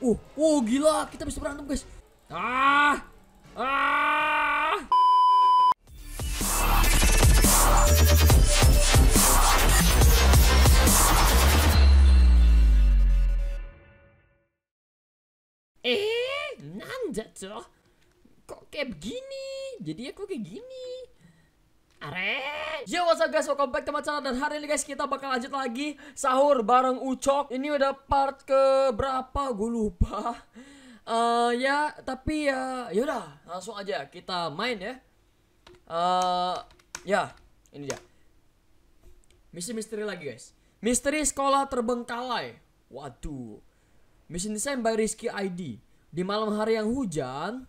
Uh, wow gila, kita bisa berantem guys. Ah, ah. Eh, nanda tuh. Kok kayak begini? Jadi aku kayak gini. Are. Yo what's up guys, welcome back teman channel Dan hari ini guys kita bakal lanjut lagi Sahur bareng Ucok Ini udah part ke berapa gue lupa uh, Ya tapi ya yaudah langsung aja kita main ya uh, Ya ini dia Misi misteri lagi guys Misteri sekolah terbengkalai Waduh Misi desain by Rizky ID Di malam hari yang hujan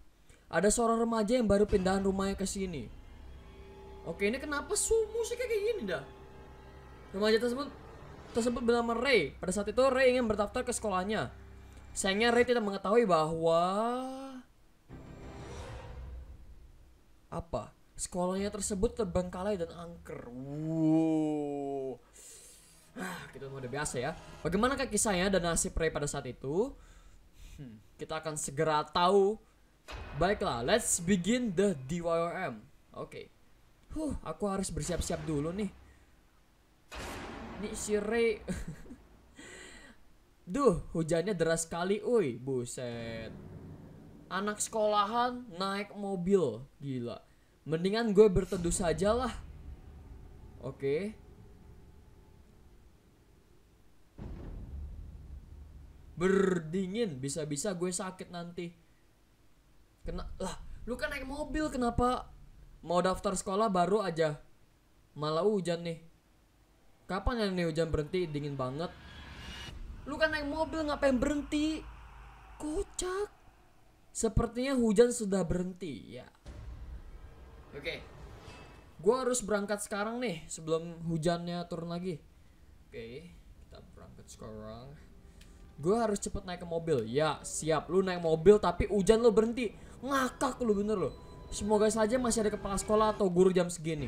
Ada seorang remaja yang baru pindahan rumahnya ke sini Oke, ini kenapa sumu sih kayak gini dah? Remaja tersebut tersebut bernama Ray. Pada saat itu Ray ingin berdaftar ke sekolahnya. Sayangnya Ray tidak mengetahui bahwa apa? Sekolahnya tersebut terbengkalai dan angker. Wow. Ah, kita udah biasa ya. Bagaimana kisahnya dan nasib Ray pada saat itu? Hmm, kita akan segera tahu. Baiklah, let's begin the DYOM. Oke. Okay. Huh, aku harus bersiap-siap dulu nih. Nih si Ray. Duh, hujannya deras sekali, uy. Buset. Anak sekolahan naik mobil. Gila. Mendingan gue berteduh saja lah. Oke. berdingin bisa-bisa gue sakit nanti kena lah lu kan naik mobil kenapa Mau daftar sekolah baru aja. Malah hujan nih. Kapan ya nih hujan berhenti? Dingin banget. Lu kan naik mobil ngapain berhenti? Kocak. Sepertinya hujan sudah berhenti ya. Oke. Okay. Gua harus berangkat sekarang nih sebelum hujannya turun lagi. Oke, okay, kita berangkat sekarang. Gue harus cepet naik ke mobil. Ya, siap. Lu naik mobil tapi hujan lu berhenti. Ngakak lu bener lu Semoga saja masih ada kepala sekolah atau guru jam segini.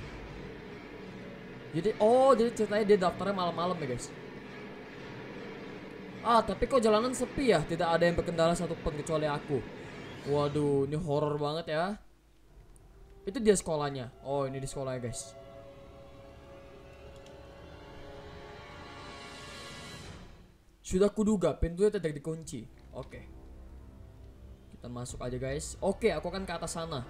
Jadi, oh, jadi ceritanya dia daftarnya malam-malam ya, guys. Ah, tapi kok jalanan sepi ya? Tidak ada yang berkendara satu pun kecuali aku. Waduh, ini horror banget ya. Itu dia sekolahnya. Oh, ini di sekolah ya, guys. Sudah kuduga, pintunya tidak dikunci. Oke. Okay. Kita masuk aja, guys. Oke, okay, aku akan ke atas sana.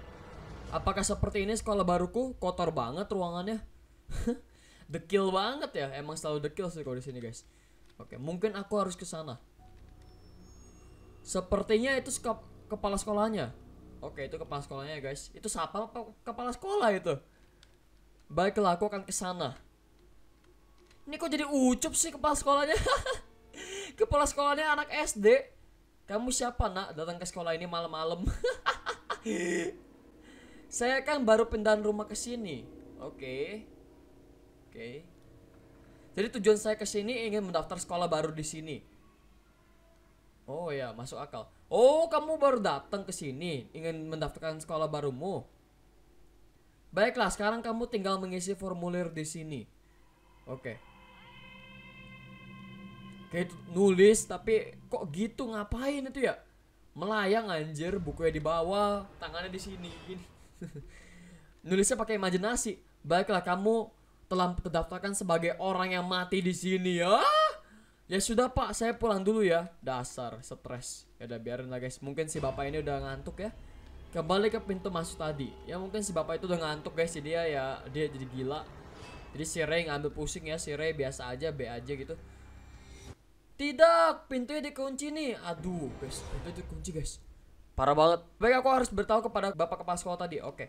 Apakah seperti ini sekolah baruku kotor banget ruangannya? dekil banget ya. Emang selalu dekil sih kalau di sini, guys. Oke, mungkin aku harus ke sana. Sepertinya itu kepala sekolahnya. Oke, itu kepala sekolahnya, guys. Itu siapa kepala sekolah itu? Baiklah, aku akan ke sana. Ini kok jadi ucup sih kepala sekolahnya? kepala sekolahnya anak SD. Kamu siapa, Nak? Datang ke sekolah ini malam-malam. Saya kan baru pindahan rumah ke sini. Oke. Okay. Oke. Okay. Jadi tujuan saya ke sini ingin mendaftar sekolah baru di sini. Oh ya, masuk akal. Oh, kamu baru datang ke sini ingin mendaftarkan sekolah barumu. Baiklah, sekarang kamu tinggal mengisi formulir di sini. Oke. Okay. Kayak nulis tapi kok gitu ngapain itu ya? Melayang anjir, bukunya di bawah, tangannya di sini gini. Nulisnya pakai imajinasi. Baiklah kamu telah terdaftarkan sebagai orang yang mati di sini ya. Ya sudah pak, saya pulang dulu ya. Dasar stres. Ya udah biarin lah guys. Mungkin si bapak ini udah ngantuk ya. Kembali ke pintu masuk tadi. Ya mungkin si bapak itu udah ngantuk guys. Jadi dia ya, ya dia jadi gila. Jadi si Ray ngambil pusing ya. Si Ray biasa aja, B aja gitu. Tidak, pintunya dikunci nih. Aduh, guys, pintunya dikunci guys. Parah banget. Baik, aku harus beritahu kepada Bapak Kepala Sekolah tadi. Oke. Okay.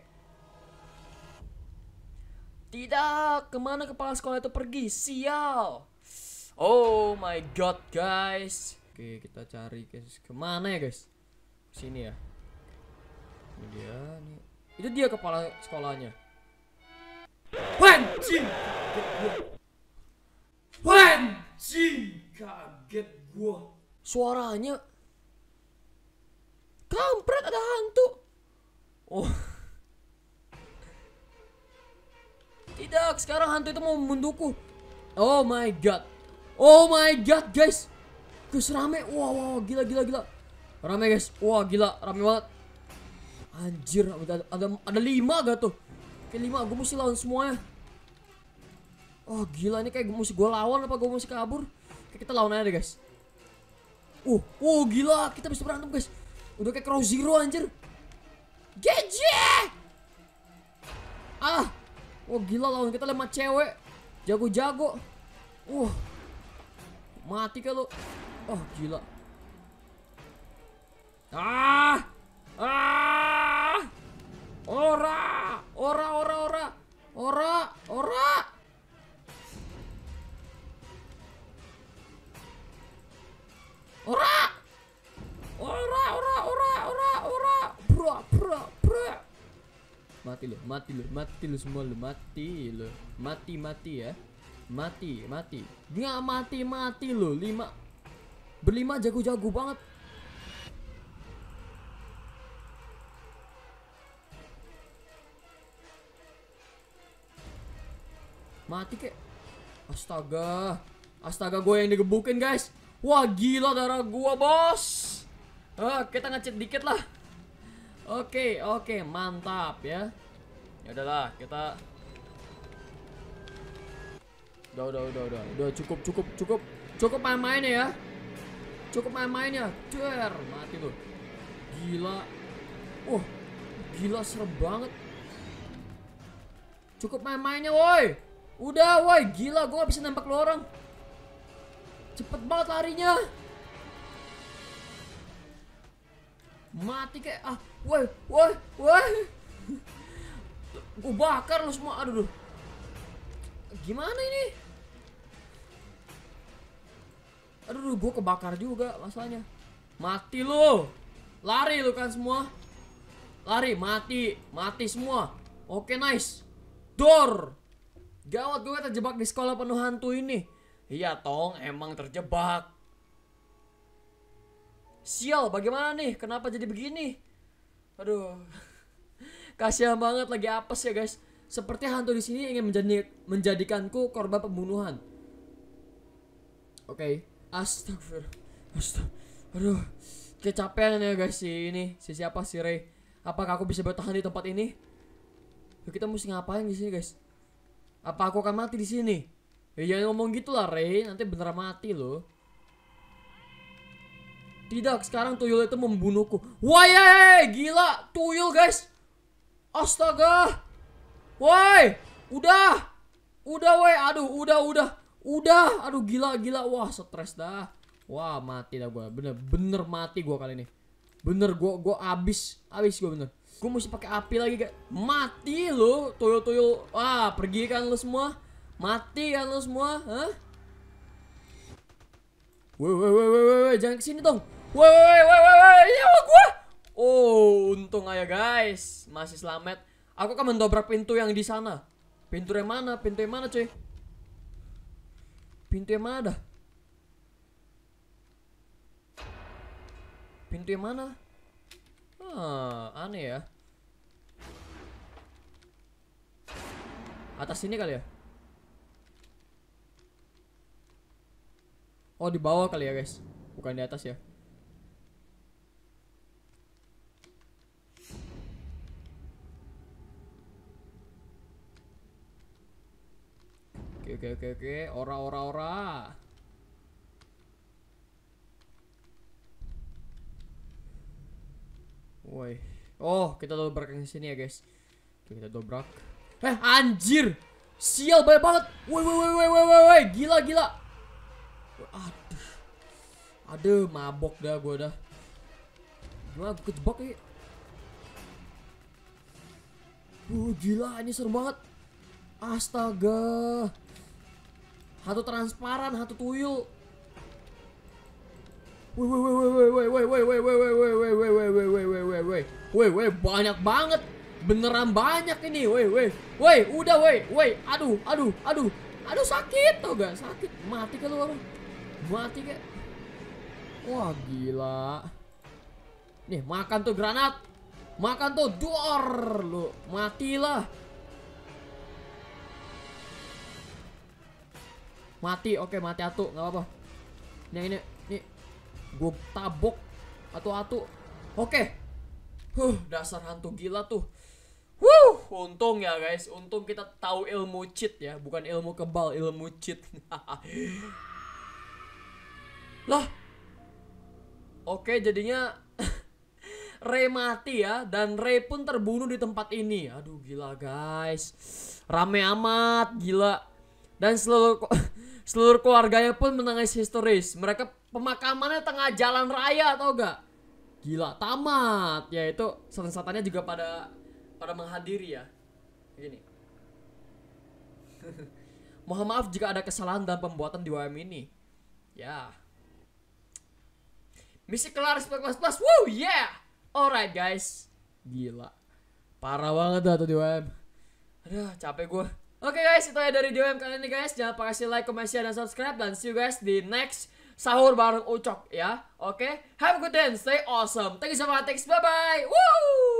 Tidak, kemana kepala sekolah itu pergi? Sial. Oh my god, guys. Oke, kita cari guys. Kemana ya, guys? Sini ya. Ini dia, nih. Itu dia kepala sekolahnya. Wanjing. Wanjing, kaget gua. Suaranya ada hantu. Oh. Tidak, sekarang hantu itu mau membunuhku. Oh my god. Oh my god, guys. Guys, rame. Wow, wow, gila, gila, gila. Rame, guys. Wah, wow, gila. Rame banget. Anjir, ada, ada, ada lima gak tuh? Kayak lima, gue mesti lawan semuanya. Oh, gila. Ini kayak gue mesti gue lawan apa gue mesti kabur? Kayak kita lawan aja deh, guys. Uh, oh, gila. Kita bisa berantem, guys. Udah kayak Crow Zero anjir. GG! Ah. Oh gila lawan kita lemah cewek. Jago-jago. Uh. Mati kalau. Oh gila. Ah! Ah! Ora! Ora ora ora. Ora, ora. mati lu mati lo semua lo mati lo mati mati ya mati mati dia mati mati lo lima berlima jago-jago banget mati ke astaga astaga gue yang digebukin guys wah gila darah gue bos ah, kita ngecet dikit lah oke okay, oke okay, mantap ya ya udahlah kita udah udah udah udah udah cukup cukup cukup cukup main-main ya cukup main-main ya cer mati tuh gila uh oh, gila serem banget cukup main-mainnya woi udah woi gila gue gak bisa nembak lo orang cepet banget larinya mati kayak ah woi woi woi Gue bakar lu semua, aduh duh. Gimana ini? Aduh duh, gue kebakar juga masalahnya. Mati lu. Lari lu kan semua. Lari, mati, mati semua. Oke, nice. Door. Gawat gue terjebak di sekolah penuh hantu ini. Iya, Tong, emang terjebak. Sial, bagaimana nih? Kenapa jadi begini? Aduh. Kasihan banget lagi apes ya guys. Seperti hantu di sini ingin menjadi, menjadikanku korban pembunuhan. Oke, okay. astagfirullah. Astag. Aduh, kecapean ya guys si ini. Si siapa si Ray? Apakah aku bisa bertahan di tempat ini? Kita mesti ngapain di sini guys? Apa aku akan mati di sini? Ya jangan ngomong gitu lah Ray, nanti beneran mati loh. Tidak, sekarang tuyul itu membunuhku. Wah, ya, ya, ya gila, tuyul guys. Astaga. Woi, udah. Udah woi, aduh, udah, udah. Udah, aduh gila gila. Wah, stres dah. Wah, mati dah gua. Bener bener mati gua kali ini. Bener gua gua abis, abis gua bener. Gua mesti pakai api lagi, guys. Mati lu, toyo-toyo. wah, pergi kan lu semua. Mati kan lu semua, hah? Woi, woi, woi, woi, woi, jangan kesini dong. Woi, woi, woi, woi, woi, gue. Iya, gua. Oh, untung aja guys, masih selamat. Aku akan mendobrak pintu yang di sana. Pintu yang mana? Pintu yang mana, cuy? Pintu yang mana dah? Pintu yang mana? Ah, aneh ya. Atas sini kali ya? Oh, di bawah kali ya, guys. Bukan di atas ya. oke oke oke ora ora ora woi oh kita dobrak yang sini ya guys oke, kita dobrak eh anjir sial banyak banget woi woi woi woi woi woi gila gila aduh aduh mabok dah gue dah gila gua kejebak ya Uh, gila ini seru banget Astaga Hantu transparan, hantu tuyul. Woi woi woi woi woi woi woi woi woi woi woi woi woi woi woi woi woi woi woi woi banyak banget. Beneran banyak ini. Woi woi. Woi, udah woi. Woi, aduh, aduh, aduh. Aduh sakit tuh gak? Sakit. Mati ke lu Mati ke. Wah, gila. Nih, makan tuh granat. Makan tuh dor lu. Matilah. Mati, oke mati atu, nggak apa-apa. Yang ini, ini gue tabok atu-atu. Oke. Huh, dasar hantu gila tuh. Wuh, untung ya guys, untung kita tahu ilmu cheat ya, bukan ilmu kebal, ilmu cheat. lah. Oke, jadinya Ray mati ya dan Ray pun terbunuh di tempat ini. Aduh gila guys. Rame amat, gila. Dan seluruh Seluruh keluarganya pun menangis historis. Mereka pemakamannya tengah jalan raya atau enggak? Gila, tamat. Ya itu sensatannya juga pada pada menghadiri ya. Begini. Mohon maaf jika ada kesalahan dalam pembuatan di WM ini. Ya. Misi kelar plus plus. Woo, yeah. Alright guys. Gila. Parah banget dah tuh di WM. Aduh, capek gue. Oke okay guys, itu aja dari video yang kali ini guys. Jangan lupa kasih like, comment, share, dan subscribe. Dan see you guys di next sahur bareng Ucok ya. Oke, okay? have a good day and stay awesome. Thank you so much. Thanks, bye-bye. Woo!